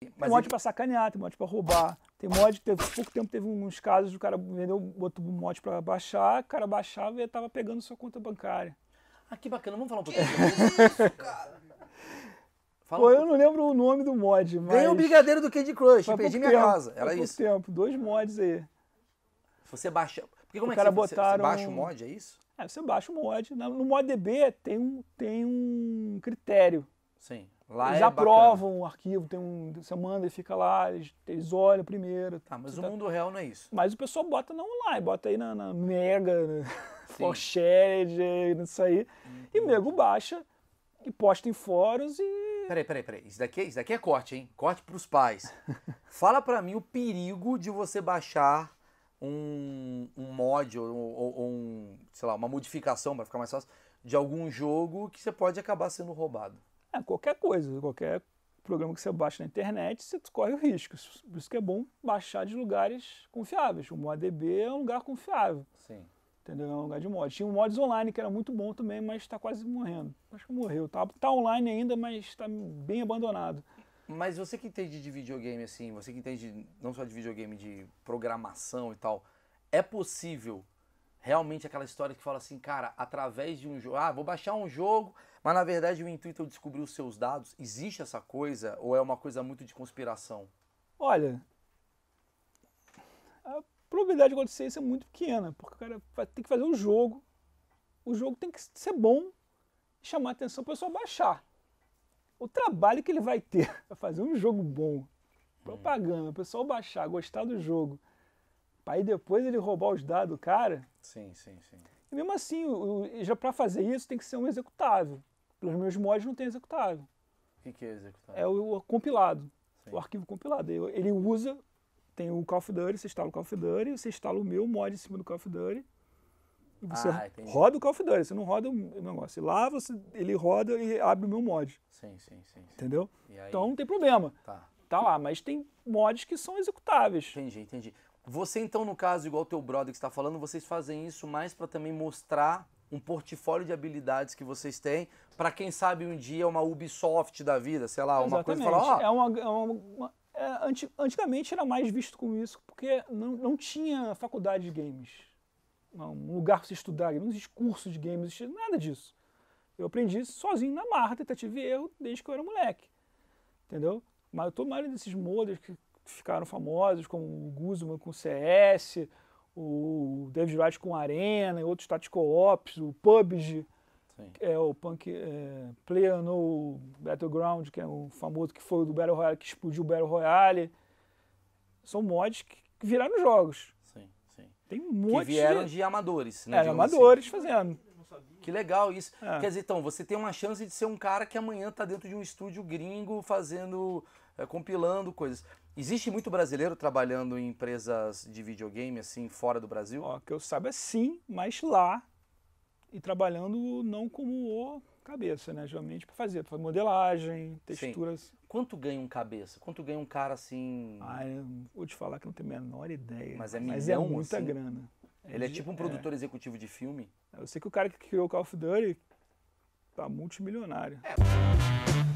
tem mod ele... pra sacanear, tem mod pra roubar. Tem mod que teve pouco tempo, teve uns casos, o cara vendeu, botou mod pra baixar, o cara baixava e tava pegando sua conta bancária. Ah, que bacana, vamos falar um pouquinho. cara? Fala Pô, um eu não lembro o nome do mod, mas... o brigadeiro do Candy Crush, perdi minha tempo, casa, era isso. tempo, dois mods aí. Você baixa... Porque como o é que você, botaram... você baixa o mod, é isso? É, você baixa o mod. Né? No ModDB tem um, tem um critério. Sim. Lá eles é aprovam bacana. o arquivo, tem um, você manda, e fica lá, eles, eles olham primeiro. Tá, ah, mas o tá... mundo real não é isso. Mas o pessoal bota não lá, bota aí na, na Mega, na Forshed, nisso aí. Uhum. E o uhum. nego baixa e posta em fóruns e. Peraí, peraí, peraí. Isso daqui, é, isso daqui é corte, hein? Corte pros pais. Fala pra mim o perigo de você baixar um, um mod ou, ou, ou um, sei lá, uma modificação, para ficar mais fácil, de algum jogo que você pode acabar sendo roubado. É, qualquer coisa, qualquer programa que você baixa na internet, você corre o risco. Por isso que é bom baixar de lugares confiáveis. O adb é um lugar confiável. Sim. Entendeu? É um lugar de mod. Tinha um mods online que era muito bom também, mas está quase morrendo. Acho que morreu. Tá, tá online ainda, mas está bem abandonado. Mas você que entende de videogame, assim, você que entende não só de videogame, de programação e tal, é possível realmente aquela história que fala assim, cara, através de um jogo, ah, vou baixar um jogo, mas na verdade o intuito é descobrir os seus dados. Existe essa coisa ou é uma coisa muito de conspiração? Olha, a probabilidade de acontecer isso é muito pequena, porque o cara vai, tem que fazer um jogo, o jogo tem que ser bom, chamar a atenção para o pessoal baixar. O trabalho que ele vai ter para fazer um jogo bom, hum. propaganda, o pessoal baixar, gostar do jogo, Aí depois ele roubar os dados do cara. Sim, sim, sim. E mesmo assim, o, já para fazer isso tem que ser um executável. Pelos meus mods não tem executável. O que, que é executável? É o, o compilado, sim. o arquivo compilado. Ele usa, tem o Call of Duty, você instala o Call of Duty, você instala o meu mod em cima do Call of Duty. Você ah, roda o Call of Duty, você não roda o negócio. Lá você, ele roda e abre o meu mod. Sim, sim, sim. sim. Entendeu? Então não tem problema. Tá. Tá lá, mas tem mods que são executáveis. Entendi, entendi. Você então, no caso, igual o teu brother que está falando, vocês fazem isso mais para também mostrar um portfólio de habilidades que vocês têm para quem sabe um dia uma Ubisoft da vida, sei lá, uma Exatamente. coisa falar, oh, é uma, é uma, uma é, anti, antigamente era mais visto com isso porque não, não tinha faculdade de games, um lugar para se estudar, não existe curso de games, nada disso. Eu aprendi isso sozinho na marra, tentativa e erro, desde que eu era moleque. Entendeu? Mas eu tô mais desses modas que ficaram famosos, como o Guzman com CS, o David Wright com Arena, e outros Tactical Ops, o PUBG, é o Punk é, Player no Battleground, que é o famoso que foi o do Battle Royale, que explodiu o Battle Royale. São mods que viraram jogos. Sim, sim. Tem um monte que vieram de, de amadores, né? É, amadores assim. fazendo que legal isso. É. Quer dizer, então, você tem uma chance de ser um cara que amanhã tá dentro de um estúdio gringo fazendo, é, compilando coisas. Existe muito brasileiro trabalhando em empresas de videogame, assim, fora do Brasil? Ó, que eu saiba, sim, mas lá e trabalhando não como o cabeça, né? Geralmente para fazer, fazer modelagem, texturas. Sim. Quanto ganha um cabeça? Quanto ganha um cara assim? Ah, vou te falar que não tenho a menor ideia. Mas é, é milhão, é muita assim? grana. Ele é tipo um é. produtor é. executivo de filme? Eu sei que o cara que criou o Call of Duty tá multimilionário. É.